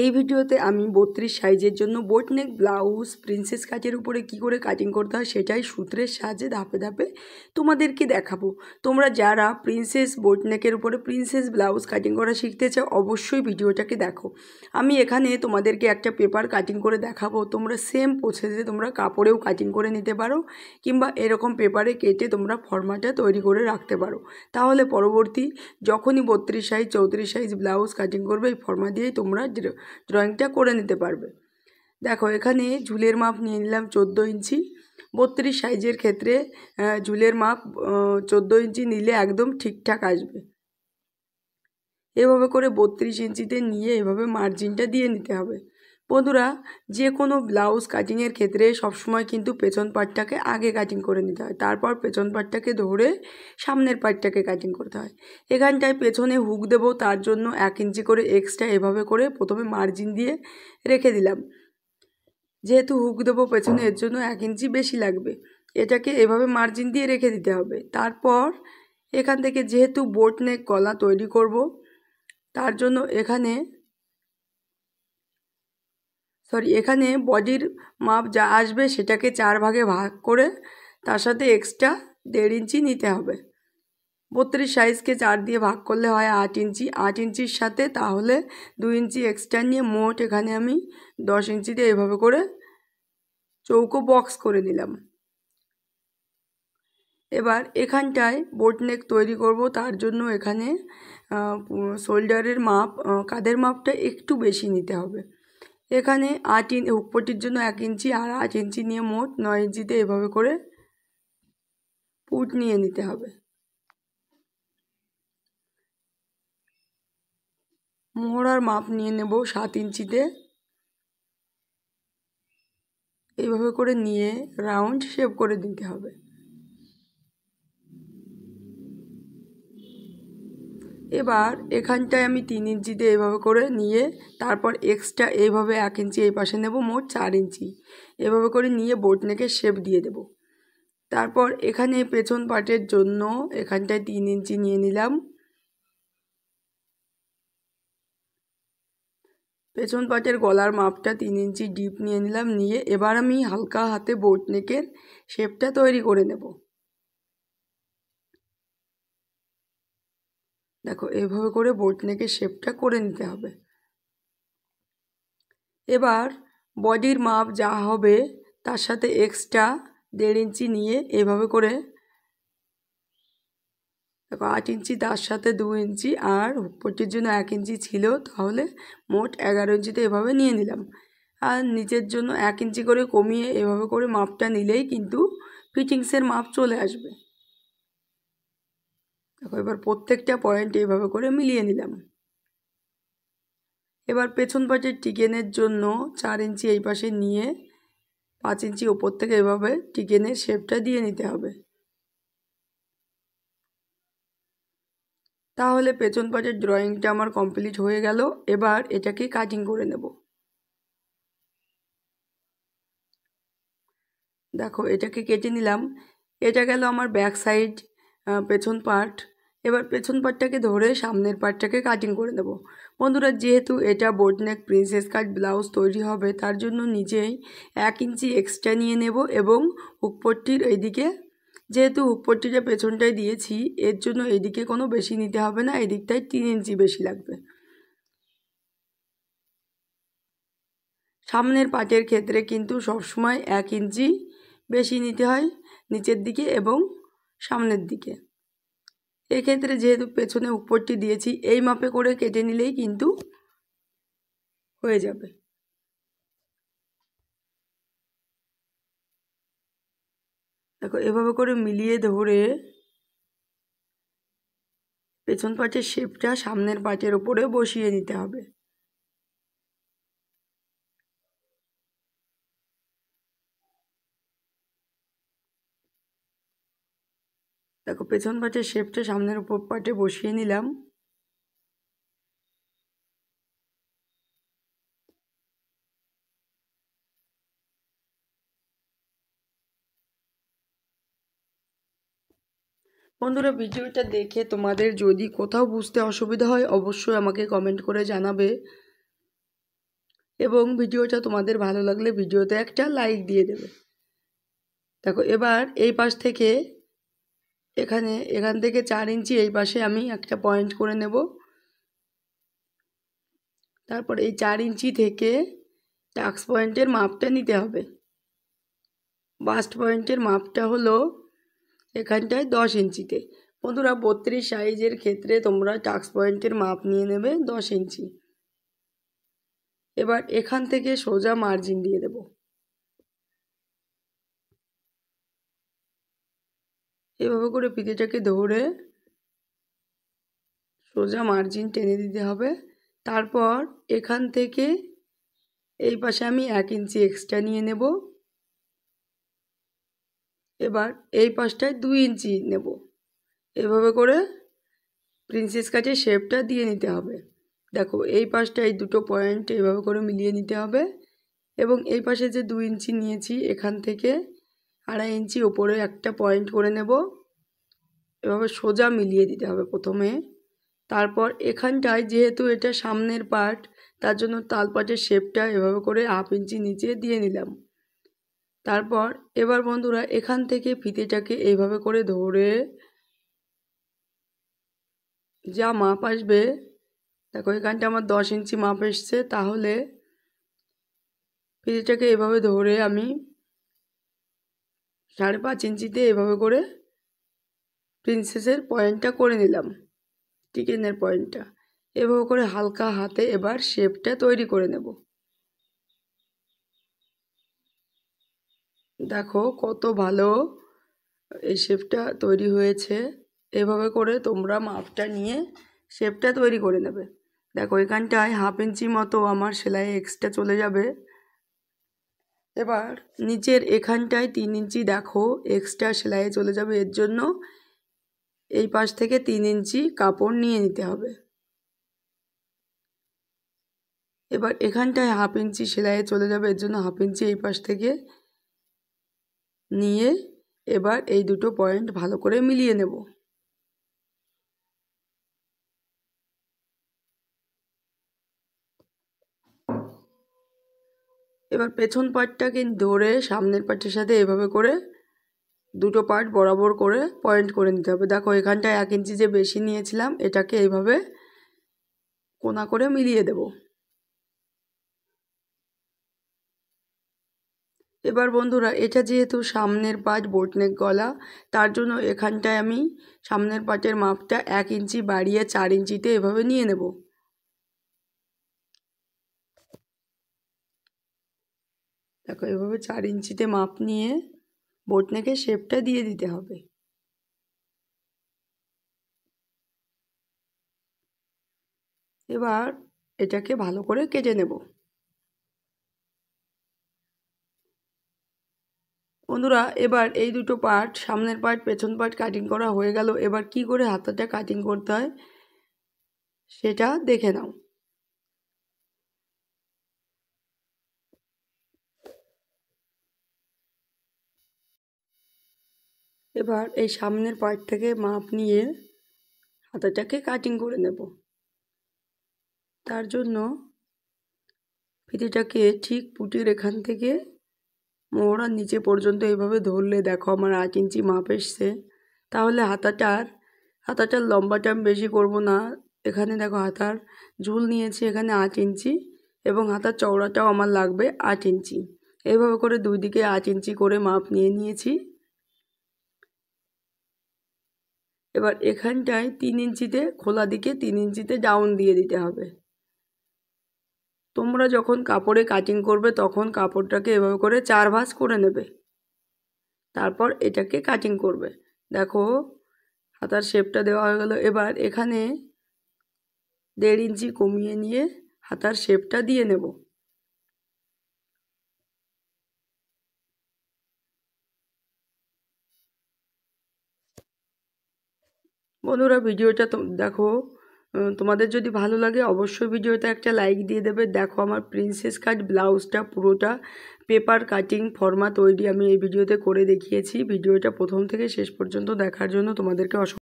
এই ভিডিওতে আমি বত্রিশ সাইজের জন্য বোটনেক ব্লাউজ প্রিন্সেস কাজের উপরে কি করে কাটিং করতে হয় সেটাই সূত্রের সাহায্যে ধাপে ধাপে তোমাদেরকে দেখাবো তোমরা যারা প্রিন্সেস বোটনেকের উপরে প্রিন্সেস ব্লাউজ কাটিং করা শিখতে চাও অবশ্যই ভিডিওটাকে দেখো আমি এখানে তোমাদেরকে একটা পেপার কাটিং করে দেখাবো তোমরা সেম প্রসেসে তোমরা কাপড়েও কাটিং করে নিতে পারো কিংবা এরকম পেপারে কেটে তোমরা ফর্মাটা তৈরি করে রাখতে পারো তাহলে পরবর্তী যখনই বত্রিশ সাইজ চৌত্রিশ সাইজ ব্লাউজ কাটিং করবে এই ফর্মা দিয়েই তোমরা ড্রয়িংটা করে নিতে পারবে দেখো এখানে ঝুলের মাপ নিয়ে নিলাম চোদ্দো ইঞ্চি বত্রিশ সাইজের ক্ষেত্রে ঝুলের মাপ চোদ্দো ইঞ্চি নিলে একদম ঠিকঠাক আসবে এভাবে করে বত্রিশ ইঞ্চিতে নিয়ে এভাবে মার্জিনটা দিয়ে নিতে হবে বন্ধুরা যে কোনো ব্লাউজ কাটিংয়ের ক্ষেত্রে সবসময় কিন্তু পেছন পাটটাকে আগে কাটিং করে নিতে হয় তারপর পেছন পাটটাকে ধরে সামনের পাটটাকে কাটিং করতে হয় এখানটায় পেছনে হুক দেব তার জন্য এক ইঞ্চি করে এক্সট্রা এভাবে করে প্রথমে মার্জিন দিয়ে রেখে দিলাম যেহেতু হুক দেবো পেছনে এর জন্য এক ইঞ্চি বেশি লাগবে এটাকে এভাবে মার্জিন দিয়ে রেখে দিতে হবে তারপর এখান থেকে যেহেতু বোট নেক গলা তৈরি করব তার জন্য এখানে সরি এখানে বডির মাপ যা আসবে সেটাকে চার ভাগে ভাগ করে তার সাথে এক্সট্রা দেড় ইঞ্চি নিতে হবে বত্রিশ সাইজকে চার দিয়ে ভাগ করলে হয় আট ইঞ্চি আট ইঞ্চির সাথে তাহলে দুই ইঞ্চি এক্সট্রা নিয়ে মোট এখানে আমি দশ ইঞ্চিতে এভাবে করে চৌকো বক্স করে নিলাম এবার এখানটায় বোট নেক তৈরি করব তার জন্য এখানে শোল্ডারের মাপ কাদের মাপটা একটু বেশি নিতে হবে এখানে আট ইঞ্চি উপরটির জন্য এক ইঞ্চি আর আট ইঞ্চি নিয়ে মোট নয় ইঞ্চিতে এভাবে করে পুট নিয়ে নিতে হবে মোহরার মাপ নিয়ে নেব সাত ইঞ্চিতে এইভাবে করে নিয়ে রাউন্ড শেপ করে দিতে হবে এবার এখানটায় আমি তিন ইঞ্চি দিয়ে এভাবে করে নিয়ে তারপর এক্সট্রা এইভাবে এক ইঞ্চি এই পাশে নেব মোট চার ইঞ্চি এভাবে করে নিয়ে বোট নেকে শেপ দিয়ে দেব তারপর এখানে পেছন পাটের জন্য এখানটায় তিন ইঞ্চি নিয়ে নিলাম পেছন পাটের গলার মাপটা তিন ইঞ্চি ডিপ নিয়ে নিলাম নিয়ে এবার আমি হালকা হাতে বোট নেকের শেপটা তৈরি করে নেব দেখো এভাবে করে বোট নেকের শেপটা করে নিতে হবে এবার বডির মাপ যা হবে তার সাথে এক্সট্রা দেড় ইঞ্চি নিয়ে এভাবে করে দেখো আট ইঞ্চি তার সাথে দু ইঞ্চি আর উপরটির জন্য এক ইঞ্চি ছিল তাহলে মোট এগারো ইঞ্চিতে এভাবে নিয়ে নিলাম আর নিচের জন্য এক ইঞ্চি করে কমিয়ে এভাবে করে মাপটা নিলেই কিন্তু ফিটিংসের মাপ চলে আসবে দেখো এবার প্রত্যেকটা পয়েন্ট এইভাবে করে মিলিয়ে নিলাম এবার পেছন পাশে টিকেনের জন্য চার ইঞ্চি এই পাশে নিয়ে পাঁচ ইঞ্চি ওপর থেকে এভাবে টিকেনের শেপটা দিয়ে নিতে হবে তাহলে পেছন পাশের ড্রয়িংটা আমার কমপ্লিট হয়ে গেল এবার এটাকে কাটিং করে নেব দেখো এটাকে কেটে নিলাম এটা গেল আমার ব্যাক সাইড পেছন পার্ট এবার পেছন পাটটাকে ধরে সামনের পাটটাকে কাটিং করে দেবো বন্ধুরা যেহেতু এটা বোর্ড প্রিন্সেস কাট ব্লাউজ তৈরি হবে তার জন্য নিজেই এক ইঞ্চি এক্সট্রা নিয়ে নেব এবং উপরটির এইদিকে যেহেতু হুকপট্টিটা পেছনটায় দিয়েছি এর জন্য এদিকে কোনো বেশি নিতে হবে না এদিকটায় তিন ইঞ্চি বেশি লাগবে সামনের পাটের ক্ষেত্রে কিন্তু সবসময় এক ইঞ্চি বেশি নিতে হয় নিচের দিকে এবং সামনের দিকে এক্ষেত্রে যেহেতু পেছনে উপরটি দিয়েছি এই মাপে করে কেটে নিলেই কিন্তু হয়ে যাবে দেখো এভাবে করে মিলিয়ে ধরে পেছন পাটের শেপটা সামনের পাটের ওপরে বসিয়ে নিতে হবে দেখো পেছন পাটের শেপটা সামনের উপর পাটে বসিয়ে নিলাম বন্ধুরা ভিডিওটা দেখে তোমাদের যদি কোথাও বুঝতে অসুবিধা হয় অবশ্যই আমাকে কমেন্ট করে জানাবে এবং ভিডিওটা তোমাদের ভালো লাগলে ভিডিওতে একটা লাইক দিয়ে দেবে দেখো এবার এই পাশ থেকে এখানে এখান থেকে চার ইঞ্চি এই পাশে আমি একটা পয়েন্ট করে নেব তারপর এই চার ইঞ্চি থেকে টাক্স পয়েন্টের মাপটা নিতে হবে বাস্ট পয়েন্টের মাপটা হলো এখানটায় দশ ইঞ্চিতে বন্ধুরা বত্রিশ সাইজের ক্ষেত্রে তোমরা টাক্স পয়েন্টের মাপ নিয়ে নেবে দশ ইঞ্চি এবার এখান থেকে সোজা মার্জিন দিয়ে দেবো এভাবে করে পিঠেটাকে ধরে সোজা মার্জিন টেনে দিতে হবে তারপর এখান থেকে এই পাশে আমি এক ইঞ্চি এক্সট্রা নিয়ে নেব এবার এই পাশটায় দুই ইঞ্চি নেব এভাবে করে প্রিন্সেস কাটের শেপটা দিয়ে নিতে হবে দেখো এই পাশটা এই দুটো পয়েন্ট এভাবে করে মিলিয়ে নিতে হবে এবং এই পাশে যে দুই ইঞ্চি নিয়েছি এখান থেকে আড়াই ইঞ্চি ওপরে একটা পয়েন্ট করে নেব এভাবে সোজা মিলিয়ে দিতে হবে প্রথমে তারপর এখানটায় যেহেতু এটা সামনের পার্ট তার জন্য তালপাটের শেপটা এভাবে করে হাফ ইঞ্চি নিচে দিয়ে নিলাম তারপর এবার বন্ধুরা এখান থেকে ফিতেটাকে এইভাবে করে ধরে যা মাপ আসবে দেখো এখানটা আমার দশ ইঞ্চি মাপ এসছে তাহলে ফিতেটাকে এভাবে ধরে আমি সাড়ে পাঁচ ইঞ্চিতে এভাবে করে প্রিন্সেসের পয়েন্টটা করে নিলাম চিকেনের পয়েন্টটা এভাবে করে হালকা হাতে এবার শেপটা তৈরি করে নেব দেখো কত ভালো এই শেপটা তৈরি হয়েছে এভাবে করে তোমরা মাপটা নিয়ে শেপটা তৈরি করে নেবে দেখো এখানটায় হাফ ইঞ্চি মতো আমার সেলাই এক্সট্রা চলে যাবে এবার নিচের এখানটায় তিন ইঞ্চি দেখো এক্সট্রা সেলাইয়ে চলে যাবে এর জন্য এই পাশ থেকে তিন ইঞ্চি কাপড় নিয়ে নিতে হবে এবার এখানটায় হাফ ইঞ্চি সেলাইয়ে চলে যাবে এর জন্য হাফ ইঞ্চি এই পাশ থেকে নিয়ে এবার এই দুটো পয়েন্ট ভালো করে মিলিয়ে নেব এবার পেছন পার্টটাকে ধরে সামনের পার্টের সাথে এভাবে করে দুটো পার্ট বরাবর করে পয়েন্ট করে নিতে হবে দেখো এখানটায় এক ইঞ্চি যে বেশি নিয়েছিলাম এটাকে এইভাবে কোনা করে মিলিয়ে দেব এবার বন্ধুরা এটা যেহেতু সামনের পাট বোটনেক গলা তার জন্য এখানটায় আমি সামনের পাটের মাপটা এক ইঞ্চি বাড়িয়ে চার ইঞ্চিতে এভাবে নিয়ে নেবো দেখো এভাবে চার ইঞ্চিতে মাপ নিয়ে বোটনাকে শেপটা দিয়ে দিতে হবে এবার এটাকে ভালো করে কেটে নেব বন্ধুরা এবার এই দুটো পার্ট সামনের পার্ট পেছন পার্ট কাটিং করা হয়ে গেল এবার কি করে হাতাটা কাটিং করতে হয় সেটা দেখে নাও এবার এই সামনের পার্ট থেকে মাপ নিয়ে হাতাটাকে কাটিং করে নেব তার জন্য ফিতেটাকে ঠিক পুটির এখান থেকে মোহরার নিচে পর্যন্ত এভাবে ধরলে দেখো আমার আট ইঞ্চি মাপ এসছে তাহলে হাতাটার হাতাটার লম্বাটা আমি বেশি করব না এখানে দেখো হাতার ঝুল নিয়েছি এখানে আট ইঞ্চি এবং হাতার চওড়াটাও আমার লাগবে আট ইঞ্চি এইভাবে করে দুই দিকে আট ইঞ্চি করে মাপ নিয়ে নিয়েছি এবার এখানটায় তিন ইঞ্চিতে খোলা দিকে তিন ইঞ্চিতে ডাউন দিয়ে দিতে হবে তোমরা যখন কাপড়ে কাটিং করবে তখন কাপড়টাকে এভাবে করে চার ভাঁজ করে নেবে তারপর এটাকে কাটিং করবে দেখো হাতার শেপটা দেওয়া হয়ে গেল এবার এখানে দেড় ইঞ্চি কমিয়ে নিয়ে হাতার শেপটা দিয়ে নেবো বন্ধুরা ভিডিওটা দেখো তোমাদের যদি ভালো লাগে অবশ্যই ভিডিওতে একটা লাইক দিয়ে দেবে দেখো আমার প্রিন্সেস কাট ব্লাউজটা পুরোটা পেপার কাটিং ফর্মা তৈরি আমি এই ভিডিওতে করে দেখিয়েছি ভিডিওটা প্রথম থেকে শেষ পর্যন্ত দেখার জন্য তোমাদেরকে